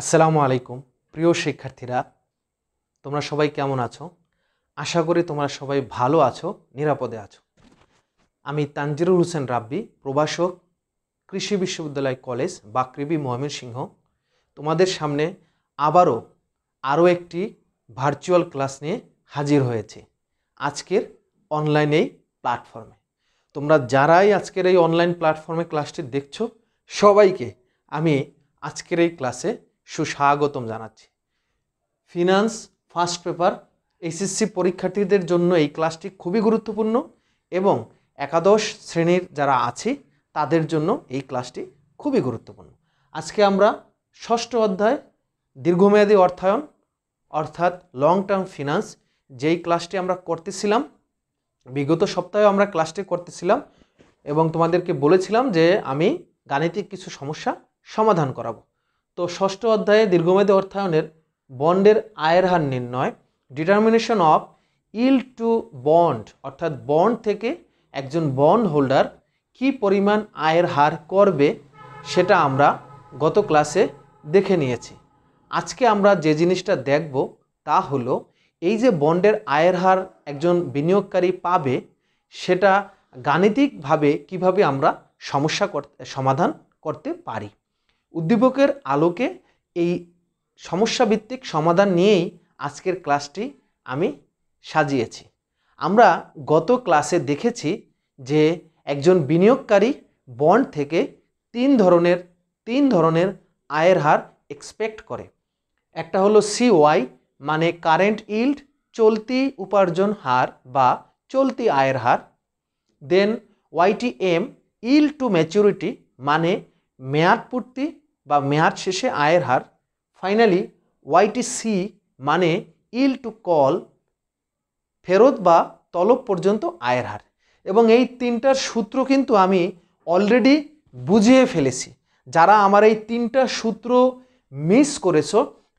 আসসালামু আলাইকুম প্রিয় শিক্ষার্থীরা তোমরা সবাই কেমন আছো আশা করি তোমরা সবাই ভালো আছো নিরাপদে আছো আমি তানজিরুল হোসেন রাব্বি প্রভাষক কৃষি বিশ্ববিদ্যালয় কলেজ বাকৃবি ময়মনসিংহ তোমাদের সামনে আবারও আরও একটি ভার্চুয়াল ক্লাস নিয়ে হাজির হয়েছি আজকের অনলাইন এই প্ল্যাটফর্মে তোমরা যারাই আজকের এই অনলাইন প্ল্যাটফর্মে ক্লাসটি দেখছো সবাইকে আমি আজকের এই ক্লাসে সুস্বাগতম জানাচ্ছি ফিনান্স ফার্স্ট পেপার এসএসসি পরীক্ষার্থীদের জন্য এই ক্লাসটি খুবই গুরুত্বপূর্ণ এবং একাদশ শ্রেণীর যারা আছে তাদের জন্য এই ক্লাসটি খুবই গুরুত্বপূর্ণ আজকে আমরা ষষ্ঠ অধ্যায় দীর্ঘমেয়াদী অর্থায়ন অর্থাৎ লং টার্ম ফিনান্স যেই ক্লাসটি আমরা করতেছিলাম বিগত সপ্তাহে আমরা ক্লাসটি করতেছিলাম এবং তোমাদেরকে বলেছিলাম যে আমি গাণিতিক কিছু সমস্যা সমাধান করাবো তো ষষ্ঠ অধ্যায়ে দীর্ঘমেয়াদী অর্থায়নের বন্ডের আয়ের হার নির্ণয় determination of yield to bond অর্থাৎ বন্ড থেকে একজন বন্ড হোল্ডার কি পরিমাণ আয়ের হার করবে সেটা আমরা গত ক্লাসে দেখে নিয়েছি আজকে আমরা যে জিনিসটা দেখব তা হলো এই যে বন্ডের আয়ের হার একজন বিনিয়োগকারী পাবে সেটা গাণিতিকভাবে কিভাবে আমরা সমস্যা সমাধান করতে পারি উদ্দীপকের আলোকে এই সমস্যাভিত্তিক সমাধান নিয়েই আজকের ক্লাসটি আমি সাজিয়েছি আমরা গত ক্লাসে দেখেছি যে একজন বিনিয়োগকারী বন্ড থেকে তিন ধরনের তিন ধরনের আয়ের হার এক্সপেক্ট করে একটা হলো সিওয়াই মানে কারেন্ট ইল্ড চলতি উপার্জন হার বা চলতি আয়ের হার then YTM yield to maturity মানে মেয়াদপূর্তি বা মেয়াদ শেষে আয়ের হার ফাইনালি ওয়াইটিসি মানে ইল টু কল ফেরত বা তলব পর্যন্ত আয়ের হার এবং এই তিনটার সূত্র কিন্তু আমি অলরেডি বুঝিয়ে ফেলেছি যারা আমার এই তিনটা সূত্র মিস করেছ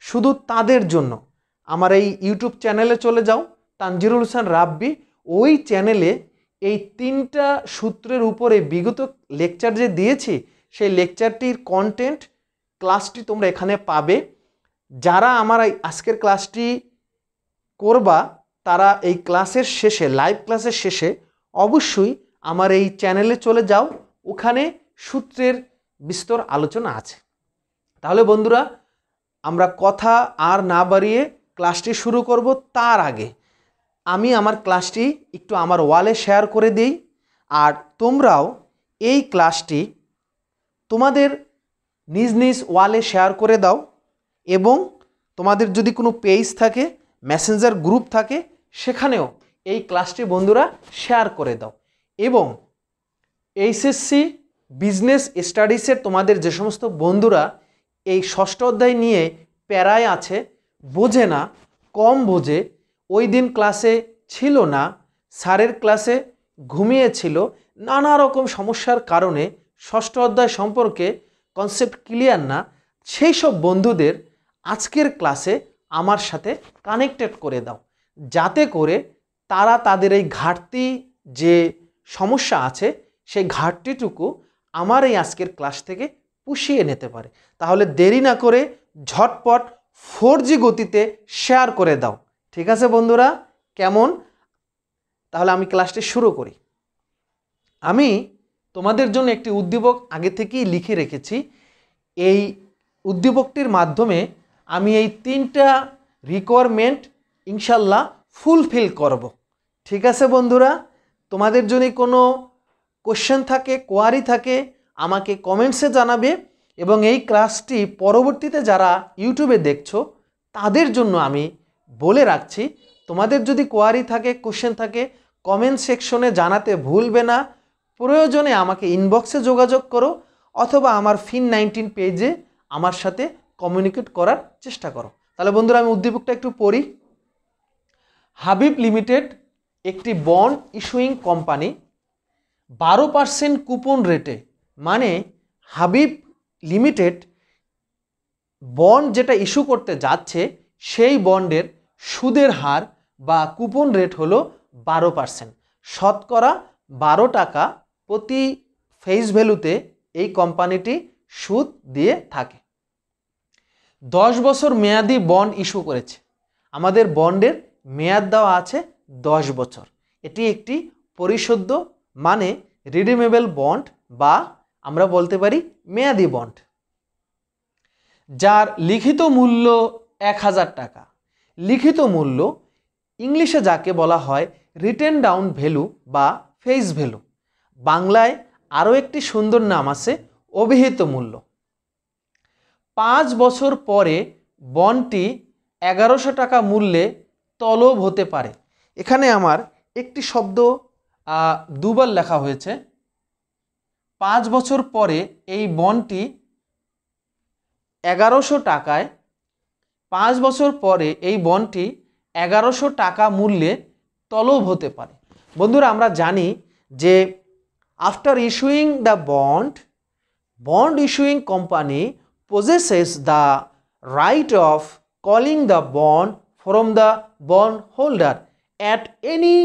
শুধু তাদের জন্য আমার এই ইউটিউব চ্যানেলে চলে যাও তানজিরুল হোসেন রাব্বি ওই চ্যানেলে এই তিনটা সূত্রের উপরে বিগত লেকচার যে দিয়েছি সেই লেকচারটির কন্টেন্ট ক্লাসটি তোমরা এখানে পাবে যারা আমার এই আজকের ক্লাসটি করবা তারা এই ক্লাসের শেষে লাইভ ক্লাসের শেষে অবশ্যই আমার এই চ্যানেলে চলে যাও ওখানে সূত্রের বিস্তর আলোচনা আছে তাহলে বন্ধুরা আমরা কথা আর না বাড়িয়ে ক্লাসটি শুরু করব তার আগে আমি আমার ক্লাসটি একটু আমার ওয়ালে শেয়ার করে দিই আর তোমরাও এই ক্লাসটি তোমাদের নিজ নিজ ওয়ালে শেয়ার করে দাও এবং তোমাদের যদি কোনো পেজ থাকে মেসেঞ্জার গ্রুপ থাকে সেখানেও এই ক্লাসটি বন্ধুরা শেয়ার করে দাও এবং এইচএসসি বিজনেস স্টাডিসের তোমাদের যে সমস্ত বন্ধুরা এই ষষ্ঠ অধ্যায় নিয়ে প্যারায় আছে বোঝে না কম বোঝে ওই দিন ক্লাসে ছিল না স্যারের ক্লাসে ঘুমিয়েছিল নানা রকম সমস্যার কারণে ষষ্ঠ অধ্যায় সম্পর্কে কনসেপ্ট ক্লিয়ার না সেই সব বন্ধুদের আজকের ক্লাসে আমার সাথে কানেক্টেড করে দাও যাতে করে তারা তাদের এই ঘাটতি যে সমস্যা আছে সেই ঘাটতিটুকু আমার এই আজকের ক্লাস থেকে পুষিয়ে নিতে পারে তাহলে দেরি না করে ঝটপট ফোর গতিতে শেয়ার করে দাও ঠিক আছে বন্ধুরা কেমন তাহলে আমি ক্লাসটি শুরু করি আমি তোমাদের জন্য একটি উদ্দীপক আগে থেকেই লিখে রেখেছি এই উদ্দীপকটির মাধ্যমে আমি এই তিনটা রিকোয়ারমেন্ট ইনশাল্লাহ ফুলফিল করব। ঠিক আছে বন্ধুরা তোমাদের যদি কোনো কোশ্চেন থাকে কোয়ারি থাকে আমাকে কমেন্টসে জানাবে এবং এই ক্লাসটি পরবর্তীতে যারা ইউটিউবে দেখছো তাদের জন্য আমি বলে রাখছি তোমাদের যদি কোয়ারি থাকে কোশ্চেন থাকে কমেন্ট সেকশনে জানাতে ভুলবে না প্রয়োজনে আমাকে ইনবক্সে যোগাযোগ করো অথবা আমার ফিন নাইনটিন পেজে আমার সাথে কমিউনিকেট করার চেষ্টা করো তাহলে বন্ধুরা আমি উদ্দীপকটা একটু পড়ি হাবিব লিমিটেড একটি বন্ড ইস্যুইং কোম্পানি বারো পার্সেন্ট কুপন রেটে মানে হাবিব লিমিটেড বন্ড যেটা ইস্যু করতে যাচ্ছে সেই বন্ডের সুদের হার বা কুপন রেট হলো বারো পার্সেন্ট শতকরা বারো টাকা প্রতি ফেস ভ্যালুতে এই কোম্পানিটি সুদ দিয়ে থাকে দশ বছর মেয়াদি বন্ড ইস্যু করেছে আমাদের বন্ডের মেয়াদ দেওয়া আছে দশ বছর এটি একটি পরিশুদ্ধ মানে রিডিমেবল বন্ড বা আমরা বলতে পারি মেয়াদি বন্ড যার লিখিত মূল্য এক হাজার টাকা লিখিত মূল্য ইংলিশে যাকে বলা হয় রিটেন ডাউন ভ্যালু বা ফেস ভ্যালু বাংলায় আরও একটি সুন্দর নাম আছে অভিহিত মূল্য পাঁচ বছর পরে বনটি এগারোশো টাকা মূল্যে তলব হতে পারে এখানে আমার একটি শব্দ দুবার লেখা হয়েছে পাঁচ বছর পরে এই বনটি এগারোশো টাকায় পাঁচ বছর পরে এই বনটি এগারোশো টাকা মূল্যে তলব হতে পারে বন্ধুরা আমরা জানি যে after issuing the bond, bond issuing company possesses the right of calling the bond from the bond holder at any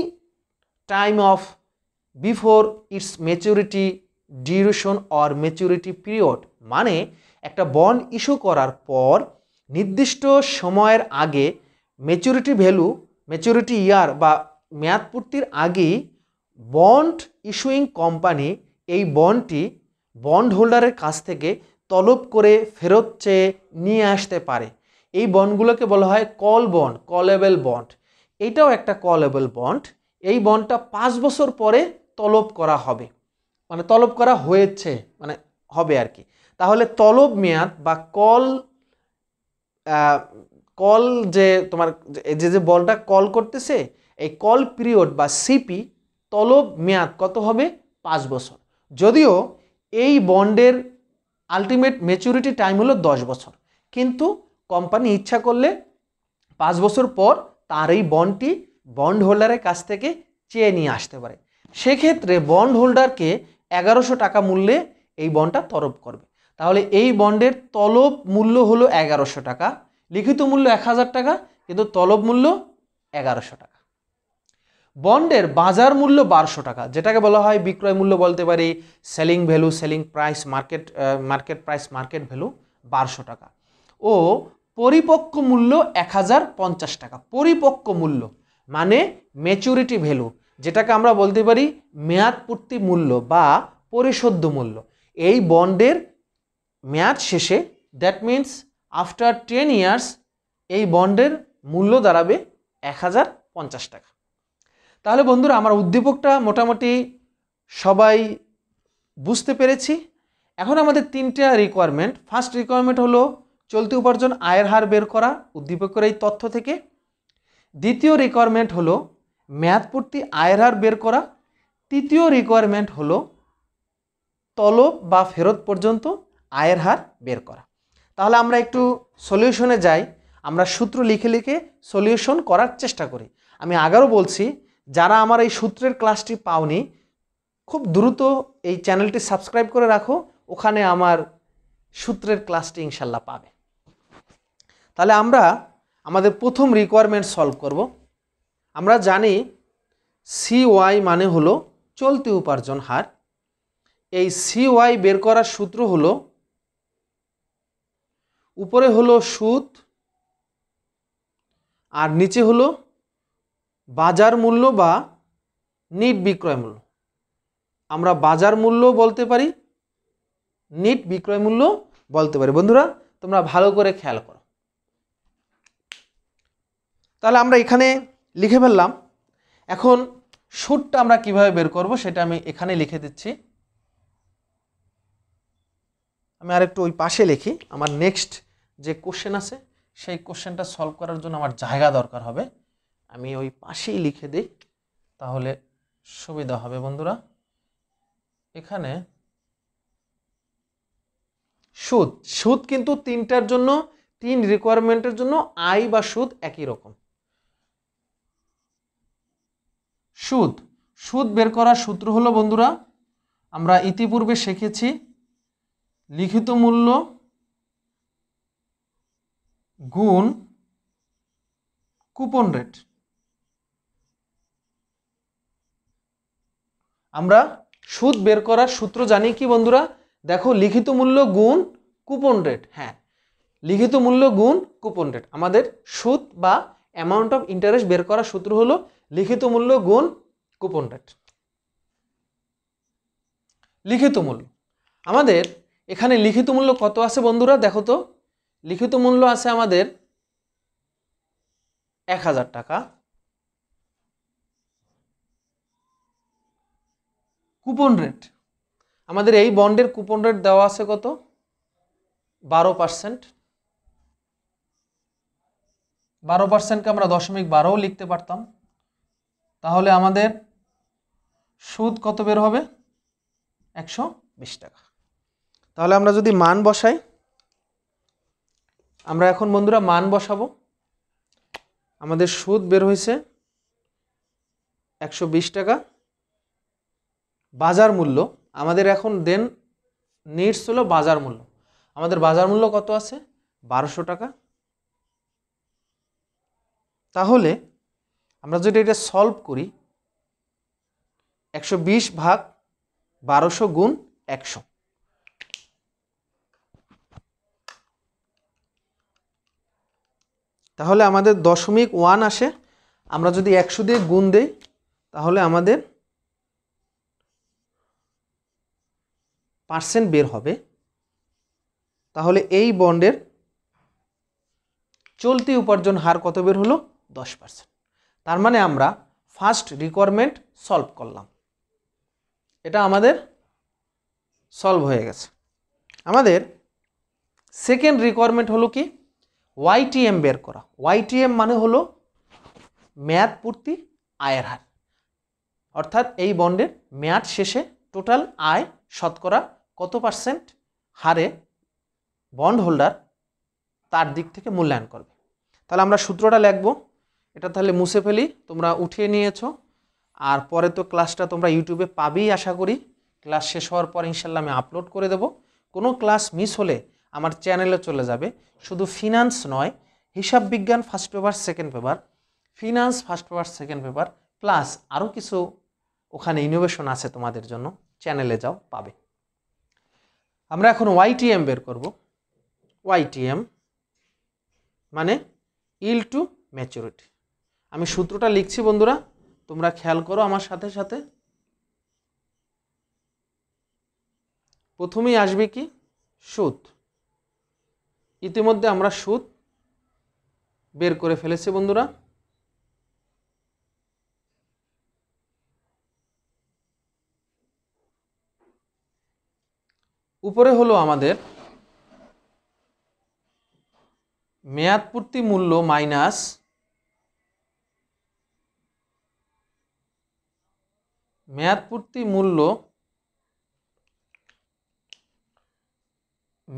time of before its maturity duration or maturity period মানে একটা বন্ড ইস্যু করার পর নির্দিষ্ট সময়ের আগে maturity value maturity ইয়ার বা মেয়াদপূর্তির আগেই বন্ড ইস্যুইং কোম্পানি এই বন্ডটি বন্ড হোল্ডারের কাছ থেকে তলব করে ফেরত চেয়ে নিয়ে আসতে পারে এই বন্ডগুলোকে বলা হয় কল বন্ড কলেবল বন্ড এটাও একটা কলেবল বন্ড এই বন্ডটা পাঁচ বছর পরে তলব করা হবে মানে তলব করা হয়েছে মানে হবে আর কি তাহলে তলব মেয়াদ বা কল কল যে তোমার যে যে বলটা কল করতেছে এই কল পিরিয়ড বা সিপি তলব মেয়াদ কত হবে পাঁচ বছর যদিও এই বন্ডের আলটিমেট মেচুরিটি টাইম হলো দশ বছর কিন্তু কোম্পানি ইচ্ছা করলে পাঁচ বছর পর তার এই বন্ডটি বন্ড হোল্ডারের কাছ থেকে চেয়ে নিয়ে আসতে পারে সেক্ষেত্রে বন্ড হোল্ডারকে এগারোশো টাকা মূল্যে এই বন্ডটা তরব করবে তাহলে এই বন্ডের তলব মূল্য হলো এগারোশো টাকা লিখিত মূল্য এক হাজার টাকা কিন্তু তলব মূল্য এগারোশো টাকা বন্ডের বাজার মূল্য বারোশো টাকা যেটাকে বলা হয় বিক্রয় মূল্য বলতে পারি selling value selling price market market price market value বারোশো টাকা ও পরিপক্ক মূল্য এক টাকা পরিপক্ক মূল্য মানে ম্যাচুরিটি ভ্যালু যেটাকে আমরা বলতে পারি মেয়াদপূর্তি মূল্য বা পরিশোধ্য মূল্য এই বন্ডের মেয়াদ শেষে that means after ten years এই বন্ডের মূল্য দাঁড়াবে এক টাকা তাহলে বন্ধুরা আমার উদ্দীপকটা মোটামুটি সবাই বুঝতে পেরেছি এখন আমাদের তিনটা রিকোয়ারমেন্ট ফার্স্ট রিকোয়ারমেন্ট হলো চলতি উপার্জন আয়ের হার বের করা উদ্দীপকের এই তথ্য থেকে দ্বিতীয় রিকোয়ারমেন্ট হলো মেয়াদপূর্তি পূর্তি আয়ের হার বের করা তৃতীয় রিকোয়ারমেন্ট হলো তলব বা ফেরত পর্যন্ত আয়ের হার বের করা তাহলে আমরা একটু সলিউশনে যাই আমরা সূত্র লিখে লিখে সলিউশন করার চেষ্টা করি আমি আগারও বলছি যারা আমার এই সূত্রের ক্লাসটি পাওনি খুব দ্রুত এই চ্যানেলটি সাবস্ক্রাইব করে রাখো ওখানে আমার সূত্রের ক্লাসটি ইনশাল্লাহ পাবে তাহলে আমরা আমাদের প্রথম রিকোয়ারমেন্ট সলভ করব আমরা জানি সি ওয়াই মানে হলো চলতি উপার্জন হার এই সি ওয়াই বের করার সূত্র হল উপরে হলো সুদ আর নিচে হলো বাজার মূল্য বা নিট বিক্রয় মূল্য আমরা বাজার মূল্য বলতে পারি নিট বিক্রয় মূল্য বলতে পারি বন্ধুরা তোমরা ভালো করে খেয়াল করো তাহলে আমরা এখানে লিখে ফেললাম এখন সুদটা আমরা কিভাবে বের করব সেটা আমি এখানে লিখে দিচ্ছি আমি আরেকটু ওই পাশে লিখি আমার নেক্সট যে কোশ্চেন আছে সেই কোশ্চেনটা সলভ করার জন্য আমার জায়গা দরকার হবে আমি ওই পাশেই লিখে দিই তাহলে সুবিধা হবে বন্ধুরা এখানে সুদ সুদ কিন্তু তিনটার জন্য তিন রিকোয়ারমেন্টের জন্য আয় বা সুদ একই রকম সুদ সুদ বের করার সূত্র হলো বন্ধুরা আমরা ইতিপূর্বে শিখেছি লিখিত মূল্য গুণ কুপন রেট আমরা সুদ বের করার সূত্র জানি কি বন্ধুরা দেখো লিখিত মূল্য গুণ কুপন রেট হ্যাঁ লিখিত মূল্য গুণ কুপন রেট আমাদের সুদ বা অ্যামাউন্ট অফ ইন্টারেস্ট বের করার সূত্র হলো লিখিত মূল্য গুণ কুপন রেট লিখিত মূল্য আমাদের এখানে লিখিত মূল্য কত আছে বন্ধুরা দেখো তো লিখিত মূল্য আছে আমাদের এক হাজার টাকা কুপন রেট আমাদের এই বন্ডের কুপন রেট দেওয়া আছে কত বারো পার্সেন্ট বারো পার্সেন্টকে আমরা দশমিক বারোও লিখতে পারতাম তাহলে আমাদের সুদ কত বের হবে একশো বিশ টাকা তাহলে আমরা যদি মান বসাই আমরা এখন বন্ধুরা মান বসাবো আমাদের সুদ বের হয়েছে একশো টাকা বাজার মূল্য আমাদের এখন দেন নিডস হলো বাজার মূল্য আমাদের বাজার মূল্য কত আছে বারোশো টাকা তাহলে আমরা যদি এটা সলভ করি একশো বিশ ভাগ বারোশো গুণ একশো তাহলে আমাদের দশমিক ওয়ান আসে আমরা যদি একশো দিয়ে গুণ দেই তাহলে আমাদের পার্সেন্ট বের হবে তাহলে এই বন্ডের চলতি উপার্জন হার কত বের হলো দশ পার্সেন্ট তার মানে আমরা ফার্স্ট রিকোয়ারমেন্ট সলভ করলাম এটা আমাদের সলভ হয়ে গেছে আমাদের সেকেন্ড রিকোয়ারমেন্ট হলো কি ওয়াইটিএম বের করা ওয়াইটিএম মানে হলো মেয়াদ পূর্তি আয়ের হার অর্থাৎ এই বন্ডের মেয়াদ শেষে টোটাল আয় শতকরা কত পার্সেন্ট হারে বন্ড হোল্ডার তার দিক থেকে মূল্যায়ন করবে তাহলে আমরা সূত্রটা লিখব এটা তাহলে মুছে ফেলি তোমরা উঠিয়ে নিয়েছো আর পরে তো ক্লাসটা তোমরা ইউটিউবে পাবেই আশা করি ক্লাস শেষ হওয়ার পর ইনশাল্লাহ আমি আপলোড করে দেব কোনো ক্লাস মিস হলে আমার চ্যানেলে চলে যাবে শুধু ফিনান্স নয় হিসাব বিজ্ঞান first paper second paper finance first paper second paper plus আরও কিছু ওখানে ইনোভেশন আছে তোমাদের জন্য চ্যানেলে যাও পাবে আমরা এখন ওয়াইটিএম বের করব ওয়াইটিএম মানে ইল টু ম্যাচুরিটি আমি সূত্রটা লিখছি বন্ধুরা তোমরা খেয়াল করো আমার সাথে সাথে প্রথমেই আসবে কি সুদ ইতিমধ্যে আমরা সুদ বের করে ফেলেছি বন্ধুরা উপরে হলো আমাদের মেয়াদ পূর্তি মূল্য মাইনাস মেয়াদ পূর্তি মূল্য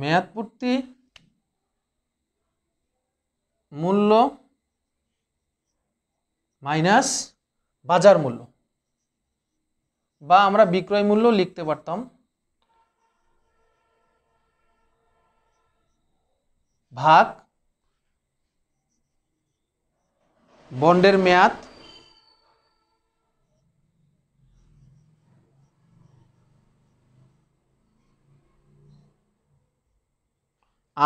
মেয়াদ পূর্তি মূল্য মাইনাস বাজার মূল্য বা আমরা বিক্রয় মূল্য লিখতে পারতাম ভাগ বন্ডের মেয়াদ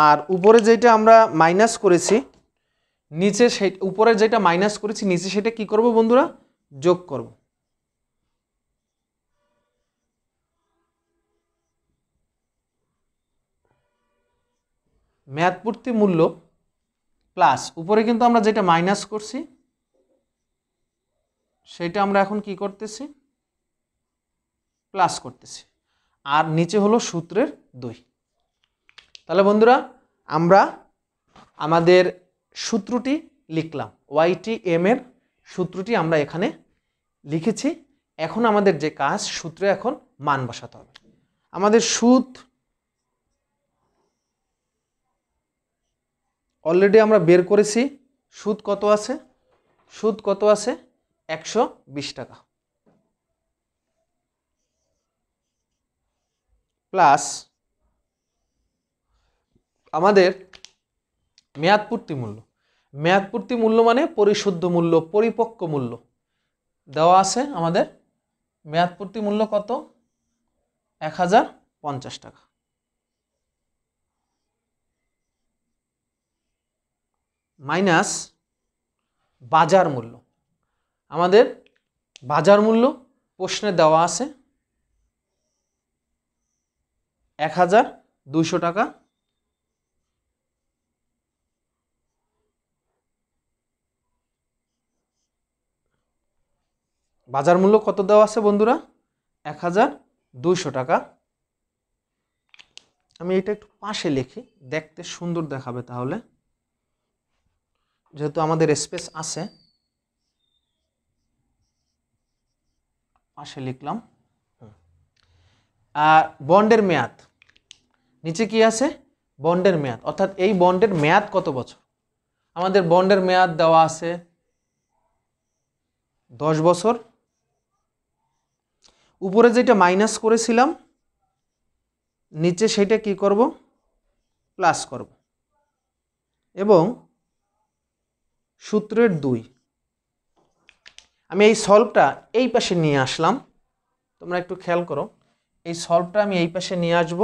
আর উপরে যেটা আমরা মাইনাস করেছি নিচে সেই উপরে যেটা মাইনাস করেছি নিচে সেটা কি করব বন্ধুরা যোগ করবো মেয়াদপূর্তি মূল্য প্লাস উপরে কিন্তু আমরা যেটা মাইনাস করছি সেটা আমরা এখন কি করতেছি প্লাস করতেছি আর নিচে হলো সূত্রের দুই তাহলে বন্ধুরা আমরা আমাদের সূত্রটি লিখলাম ওয়াইটি এম এর সূত্রটি আমরা এখানে লিখেছি এখন আমাদের যে কাজ সূত্রে এখন মান বসাতে হবে আমাদের সুদ অলরেডি আমরা বের করেছি সুদ কত আছে সুদ কত আছে একশো টাকা প্লাস আমাদের মেয়াদপূর্তি মূল্য মেয়াদপূর্তি মূল্য মানে পরিশুদ্ধ মূল্য পরিপক্ক মূল্য দেওয়া আছে আমাদের মেয়াদপূর্তি মূল্য কত এক টাকা মাইনাস বাজার মূল্য আমাদের বাজার মূল্য প্রশ্নে দেওয়া আছে এক হাজার দুইশো টাকা বাজার মূল্য কত দেওয়া আছে বন্ধুরা এক হাজার দুইশো টাকা আমি এটা একটু পাশে লিখি দেখতে সুন্দর দেখাবে তাহলে যেহেতু আমাদের স্পেস আছে পাশে লিখলাম আর বন্ডের মেয়াদ নিচে কি আছে বন্ডের মেয়াদ অর্থাৎ এই বন্ডের মেয়াদ কত বছর আমাদের বন্ডের মেয়াদ দেওয়া আছে দশ বছর উপরে যেটা মাইনাস করেছিলাম নিচে সেটা কি করব প্লাস করব এবং সূত্রের দুই আমি এই সলভটা এই পাশে নিয়ে আসলাম তোমরা একটু খেয়াল করো এই সলভটা আমি এই পাশে নিয়ে আসব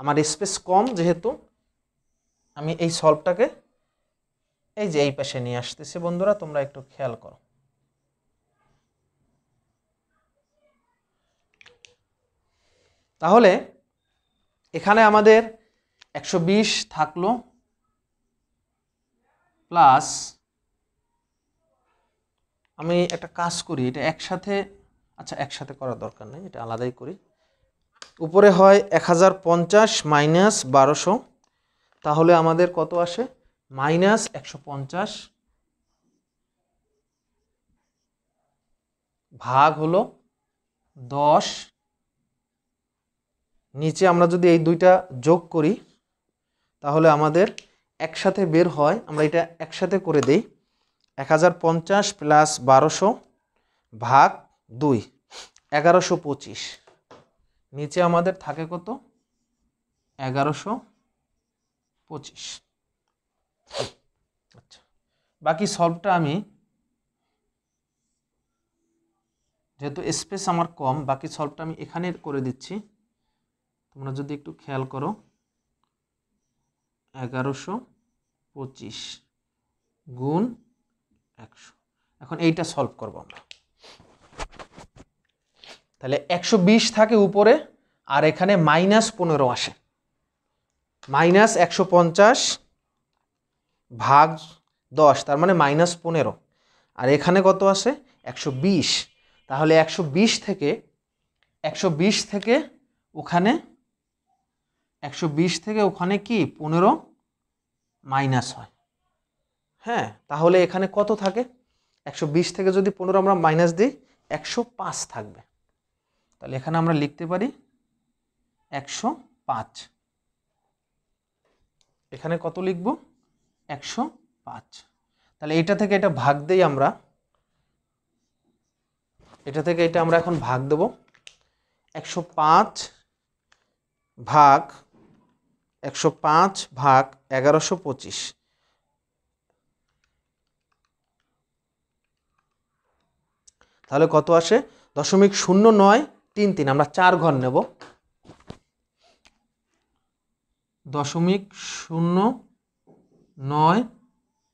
আমার স্পেস কম যেহেতু আমি এই সলভটাকে এই যে এই পাশে নিয়ে আসতেছি বন্ধুরা তোমরা একটু খেয়াল করো তাহলে এখানে আমাদের একশো বিশ থাকলো প্লাস আমি একটা কাজ করি এটা একসাথে আচ্ছা একসাথে করার দরকার নেই এটা আলাদাই করি উপরে হয় এক হাজার পঞ্চাশ মাইনাস বারোশো তাহলে আমাদের কত আসে মাইনাস একশো পঞ্চাশ ভাগ হলো দশ নিচে আমরা যদি এই দুইটা যোগ করি তাহলে আমাদের একসাথে বের হয় আমরা এটা একসাথে করে দেই এক হাজার পঞ্চাশ প্লাস বারোশো ভাগ দুই এগারোশো পঁচিশ নিচে আমাদের থাকে কত এগারোশো পঁচিশ আচ্ছা বাকি সলভটা আমি যেহেতু স্পেস আমার কম বাকি সলভটা আমি এখানে করে দিচ্ছি তোমরা যদি একটু খেয়াল করো এগারোশো পঁচিশ গুণ একশো এখন এইটা সলভ করবো আমরা তাহলে একশো থাকে উপরে আর এখানে মাইনাস পনেরো আসে মাইনাস একশো ভাগ দশ তার মানে মাইনাস পনেরো আর এখানে কত আসে একশো তাহলে একশো থেকে একশো থেকে ওখানে একশো থেকে ওখানে কি পনেরো মাইনাস হয় হ্যাঁ তাহলে এখানে কত থাকে একশো বিশ থেকে যদি পনেরো আমরা মাইনাস দিই একশো পাঁচ থাকবে তাহলে এখানে আমরা লিখতে পারি একশো পাঁচ এখানে কত লিখব একশো পাঁচ তাহলে এটা থেকে এটা ভাগ দেই আমরা এটা থেকে এটা আমরা এখন ভাগ দেব একশো পাঁচ ভাগ একশো পাঁচ ভাগ এগারোশো পঁচিশ তাহলে কত আসে দশমিক শূন্য নয় তিন তিন আমরা চার ঘর নেব দশমিক শূন্য নয়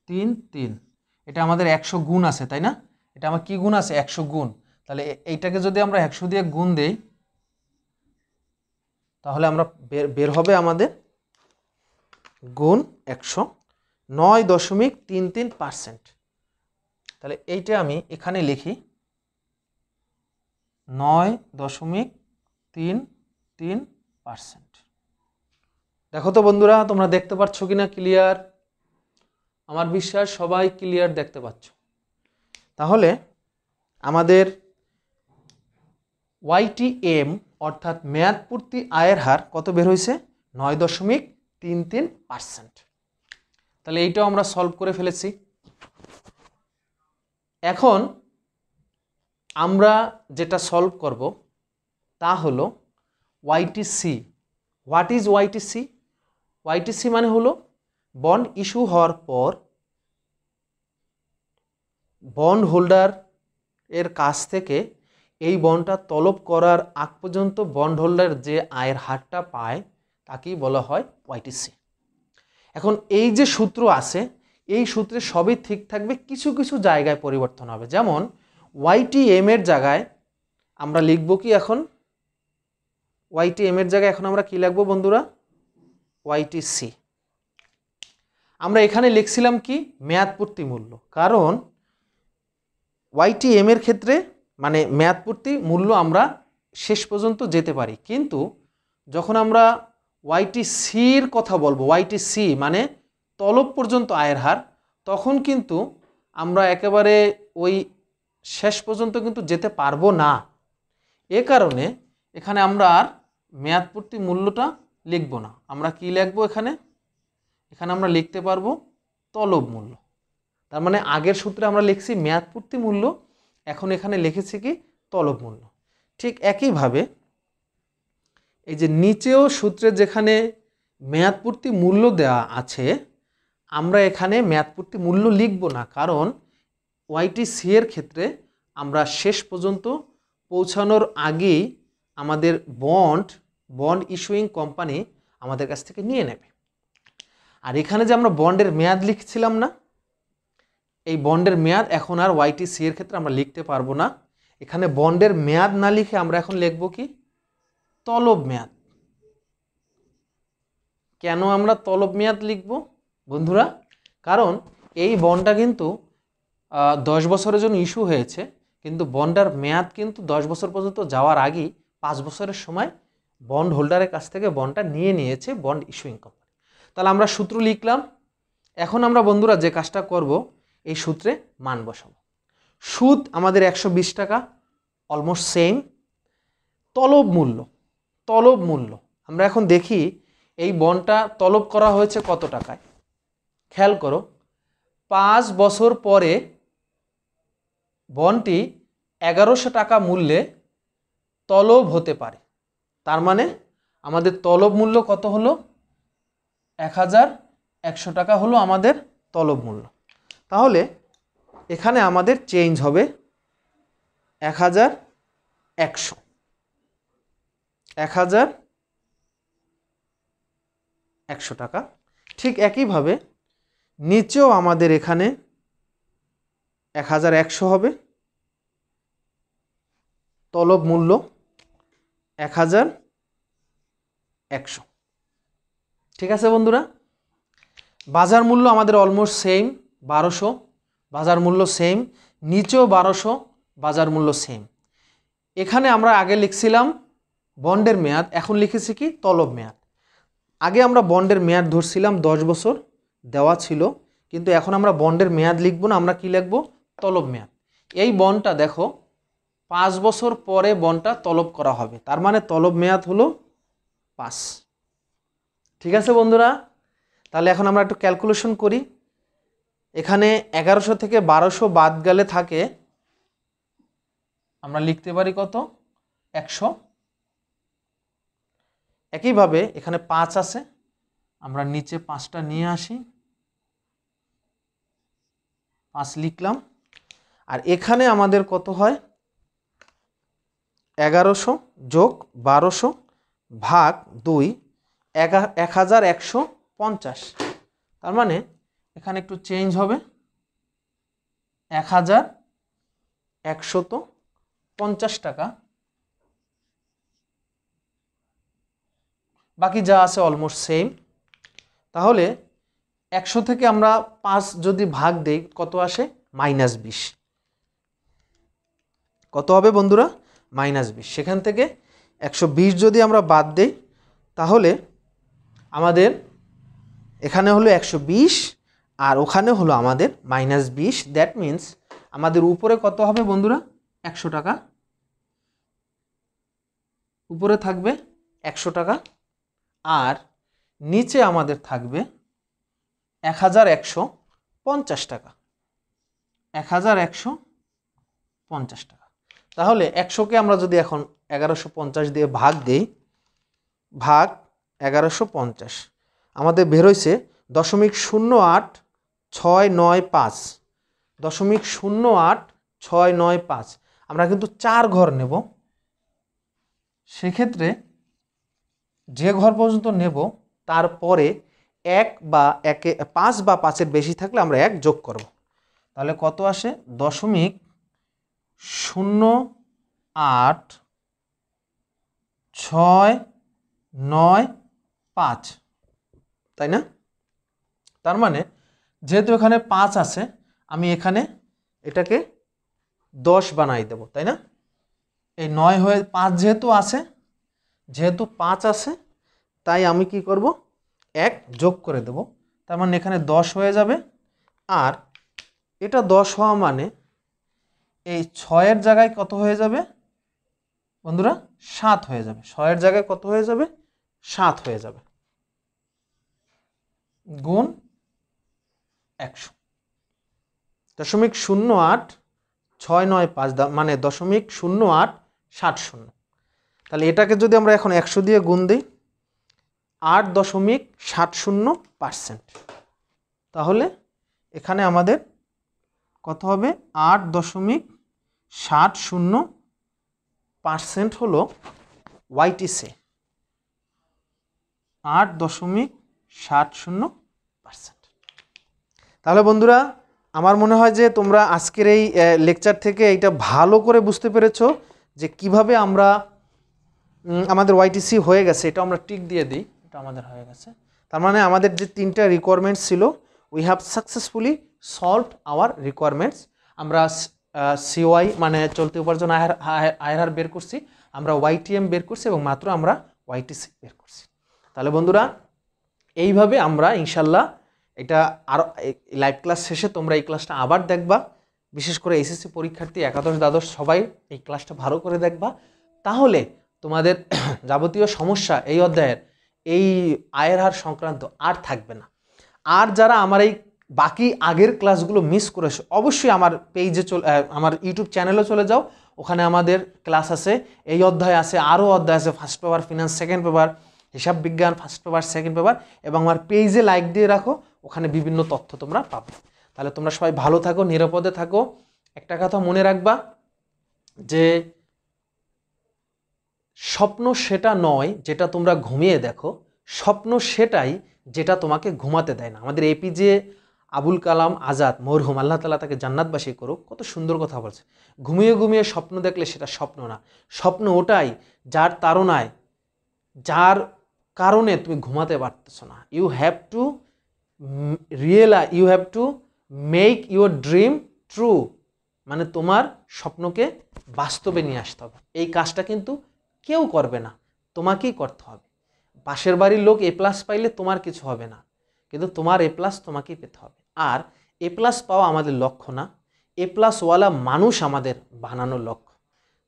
তিন তিন এটা আমাদের একশো গুণ আছে তাই না এটা আমার কি গুণ আছে একশো গুণ তাহলে এইটাকে যদি আমরা একশো দিয়ে গুণ দেই তাহলে আমরা বের হবে আমাদের গুণ একশো নয় দশমিক তিন তিন পারসেন্ট তাহলে এইটা আমি এখানে লিখি নয় দশমিক তিন তিন পার্সেন্ট দেখো তো বন্ধুরা তোমরা দেখতে পাচ্ছ কি না ক্লিয়ার আমার বিশ্বাস সবাই ক্লিয়ার দেখতে পাচ্ছ তাহলে আমাদের ওয়াইটিএম অর্থাৎ মেয়াদপূর্তি আয়ের হার কত বের হয়েছে নয় দশমিক তিন তিন পার্সেন্ট তাহলে এইটাও আমরা সলভ করে ফেলেছি এখন আমরা যেটা সলভ করব তা হলো ওয়াইটিসি হোয়াট ইজ ওয়াইটিসি ওয়াইটিসি মানে হলো বন্ড ইস্যু হওয়ার পর বন্ড হোল্ডার এর কাছ থেকে এই বন্ডটা তলব করার আগ পর্যন্ত বন্ড হোল্ডার যে আয়ের হারটা পায় তাকেই বলা হয় ওয়াইটিসি এখন এই যে সূত্র আছে এই সূত্রে সবই ঠিক থাকবে কিছু কিছু জায়গায় পরিবর্তন হবে যেমন ওয়াইটি এম এর জায়গায় আমরা লিখব কি এখন ওয়াইটি এম এর জায়গায় এখন আমরা কি লিখব বন্ধুরা ওয়াইটি সি আমরা এখানে লিখছিলাম কি মেয়াদপূর্তি মূল্য কারণ ওয়াইটি এম এর ক্ষেত্রে মানে মেয়াদপূর্তি মূল্য আমরা শেষ পর্যন্ত যেতে পারি কিন্তু যখন আমরা ওয়াইটি সির কথা বলবো ওয়াইটি সি মানে তলব পর্যন্ত আয়ের হার তখন কিন্তু আমরা একেবারে ওই শেষ পর্যন্ত কিন্তু যেতে পারবো না এ কারণে এখানে আমরা আর মেয়াদপূর্তি মূল্যটা লিখব না আমরা কি লিখব এখানে এখানে আমরা লিখতে পারবো তলব মূল্য তার মানে আগের সূত্রে আমরা লিখছি মেয়াদপূর্তি মূল্য এখন এখানে লিখেছি কি তলব মূল্য ঠিক একইভাবে এই যে নিচেও সূত্রে যেখানে মেয়াদপূর্তি মূল্য দেওয়া আছে আমরা এখানে মেয়াদপূর্তি মূল্য লিখব না কারণ সি এর ক্ষেত্রে আমরা শেষ পর্যন্ত পৌঁছানোর আগেই আমাদের বন্ড বন্ড ইস্যুইং কোম্পানি আমাদের কাছ থেকে নিয়ে নেবে আর এখানে যে আমরা বন্ডের মেয়াদ লিখছিলাম না এই বন্ডের মেয়াদ এখন আর সি এর ক্ষেত্রে আমরা লিখতে পারবো না এখানে বন্ডের মেয়াদ না লিখে আমরা এখন লিখব কি তলব মেয়াদ কেন আমরা তলব মেয়াদ লিখব বন্ধুরা কারণ এই বন্ডটা কিন্তু দশ বছরের জন্য ইস্যু হয়েছে কিন্তু বন্ডার মেয়াদ কিন্তু দশ বছর পর্যন্ত যাওয়ার আগেই পাঁচ বছরের সময় বন্ড হোল্ডারের কাছ থেকে বন্ডটা নিয়ে নিয়েছে বন্ড ইস্যুইং কোম্পানি তাহলে আমরা সূত্র লিখলাম এখন আমরা বন্ধুরা যে কাজটা করব এই সূত্রে মান বসাবো সুদ আমাদের একশো টাকা অলমোস্ট সেম তলব মূল্য তলব মূল্য আমরা এখন দেখি এই বনটা তলব করা হয়েছে কত টাকায় খেয়াল করো পাঁচ বছর পরে বনটি এগারোশো টাকা মূল্যে তলব হতে পারে তার মানে আমাদের তলব মূল্য কত হলো এক হাজার একশো টাকা হলো আমাদের তলব মূল্য তাহলে এখানে আমাদের চেঞ্জ হবে এক হাজার একশো এক হাজার একশো টাকা ঠিক একইভাবে নিচেও আমাদের এখানে এক হাজার একশো হবে তলব মূল্য এক হাজার একশো ঠিক আছে বন্ধুরা বাজার মূল্য আমাদের অলমোস্ট সেম বারোশো বাজার মূল্য সেম নিচেও বারোশো বাজার মূল্য সেম এখানে আমরা আগে লিখছিলাম বন্ডের মেয়াদ এখন লিখেছি কি তলব মেয়াদ আগে আমরা বন্ডের মেয়াদ ধরছিলাম দশ বছর দেওয়া ছিল কিন্তু এখন আমরা বন্ডের মেয়াদ লিখব না আমরা কি লিখব তলব মেয়াদ এই বন্ডটা দেখো পাঁচ বছর পরে বনটা তলব করা হবে তার মানে তলব মেয়াদ হলো পাঁচ ঠিক আছে বন্ধুরা তাহলে এখন আমরা একটু ক্যালকুলেশন করি এখানে এগারোশো থেকে বারোশো বাদ গেলে থাকে আমরা লিখতে পারি কত একশো একইভাবে এখানে পাঁচ আছে আমরা নিচে পাঁচটা নিয়ে আসি পাঁচ লিখলাম আর এখানে আমাদের কত হয় এগারোশো যোগ বারোশো ভাগ দুই এক হাজার একশো পঞ্চাশ তার মানে এখানে একটু চেঞ্জ হবে এক হাজার একশত পঞ্চাশ টাকা বাকি যা আছে অলমোস্ট সেম তাহলে একশো থেকে আমরা পাঁচ যদি ভাগ দেই কত আসে মাইনাস বিশ কত হবে বন্ধুরা মাইনাস বিশ সেখান থেকে একশো যদি আমরা বাদ দেই তাহলে আমাদের এখানে হলো একশো আর ওখানে হলো আমাদের মাইনাস বিশ দ্যাট মিন্স আমাদের উপরে কত হবে বন্ধুরা একশো টাকা উপরে থাকবে একশো টাকা আর নিচে আমাদের থাকবে এক হাজার একশো পঞ্চাশ টাকা এক হাজার একশো পঞ্চাশ টাকা তাহলে একশোকে আমরা যদি এখন এগারোশো পঞ্চাশ দিয়ে ভাগ দিই ভাগ এগারোশো পঞ্চাশ আমাদের হয়েছে দশমিক শূন্য আট ছয় নয় পাঁচ দশমিক শূন্য আট ছয় নয় পাঁচ আমরা কিন্তু চার ঘর নেব সেক্ষেত্রে যে ঘর পর্যন্ত নেব তারপরে এক বা একে পাঁচ বা পাঁচের বেশি থাকলে আমরা এক যোগ করব তাহলে কত আসে দশমিক শূন্য আট ছয় নয় পাঁচ তাই না তার মানে যেহেতু এখানে পাঁচ আছে আমি এখানে এটাকে দশ বানাই দেব তাই না এই নয় হয়ে পাঁচ যেহেতু আছে যেহেতু পাঁচ আছে তাই আমি কি করব এক যোগ করে দেব তার মানে এখানে দশ হয়ে যাবে আর এটা দশ হওয়া মানে এই ছয়ের জায়গায় কত হয়ে যাবে বন্ধুরা সাত হয়ে যাবে ছয়ের জায়গায় কত হয়ে যাবে সাত হয়ে যাবে গুণ একশো দশমিক শূন্য আট ছয় নয় পাঁচ মানে দশমিক শূন্য আট ষাট শূন্য তাহলে এটাকে যদি আমরা এখন একশো দিয়ে গুণ দিই আট দশমিক ষাট শূন্য পার্সেন্ট তাহলে এখানে আমাদের কত হবে আট দশমিক ষাট শূন্য পার্সেন্ট হল ওয়াইটিসি আট দশমিক ষাট শূন্য পারসেন্ট তাহলে বন্ধুরা আমার মনে হয় যে তোমরা আজকের এই লেকচার থেকে এটা ভালো করে বুঝতে পেরেছ যে কিভাবে আমরা আমাদের ওয়াইটিসি হয়ে গেছে এটা আমরা টিক দিয়ে দিই এটা আমাদের হয়ে গেছে তার মানে আমাদের যে তিনটা রিকোয়ারমেন্টস ছিল we have successfully solved our requirements আমরা সিওয়াই মানে চলতি উপার্জন আয়ার আয়ের হার বের করছি আমরা ওয়াইটিএম বের করছি এবং মাত্র আমরা ওয়াইটিসি বের করছি তাহলে বন্ধুরা এইভাবে আমরা ইনশাল্লাহ এটা আরও লাইভ ক্লাস শেষে তোমরা এই ক্লাসটা আবার দেখবা বিশেষ করে এসএসসি পরীক্ষার্থী একাদশ দ্বাদশ সবাই এই ক্লাসটা ভালো করে দেখবা তাহলে তোমাদের যাবতীয় সমস্যা এই অধ্যায়ের এই আয়ের হার সংক্রান্ত আর থাকবে না আর যারা আমার এই বাকি আগের ক্লাসগুলো মিস করেছো অবশ্যই আমার পেজে চলে আমার ইউটিউব চ্যানেলে চলে যাও ওখানে আমাদের ক্লাস আছে এই অধ্যায় আছে আরও অধ্যায় আছে first paper finance second paper হিসাব বিজ্ঞান ফার্স্ট পেপার সেকেন্ড পেপার এবং আমার পেজে লাইক দিয়ে রাখো ওখানে বিভিন্ন তথ্য তোমরা পাবে তাহলে তোমরা সবাই ভালো থাকো নিরাপদে থাকো একটা কথা মনে রাখবা যে স্বপ্ন সেটা নয় যেটা তোমরা ঘুমিয়ে দেখো স্বপ্ন সেটাই যেটা তোমাকে ঘুমাতে দেয় না আমাদের এপিজে আবুল কালাম আজাদ মরহুম আল্লাহ তালা তাকে জান্নাতবাসী করুক কত সুন্দর কথা বলছে ঘুমিয়ে ঘুমিয়ে স্বপ্ন দেখলে সেটা স্বপ্ন না স্বপ্ন ওটাই যার তারণায় যার কারণে তুমি ঘুমাতে পারতেছো না ইউ হ্যাভ টু রিয়েলা you have to make your dream true মানে তোমার স্বপ্নকে বাস্তবে নিয়ে আসতে হবে এই কাজটা কিন্তু কেউ করবে না তোমাকেই করতে হবে পাশের বাড়ির লোক এ প্লাস পাইলে তোমার কিছু হবে না কিন্তু তোমার এ প্লাস তোমাকেই পেতে হবে আর এ প্লাস পাওয়া আমাদের লক্ষ্য না এ প্লাসওয়ালা মানুষ আমাদের বানানোর লক্ষ্য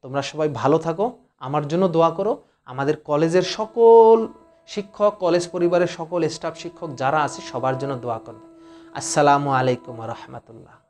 তোমরা সবাই ভালো থাকো আমার জন্য দোয়া করো আমাদের কলেজের সকল শিক্ষক কলেজ পরিবারের সকল স্টাফ শিক্ষক যারা আছে সবার জন্য দোয়া করবে আসসালামু আলাইকুম রহমতুল্লাহ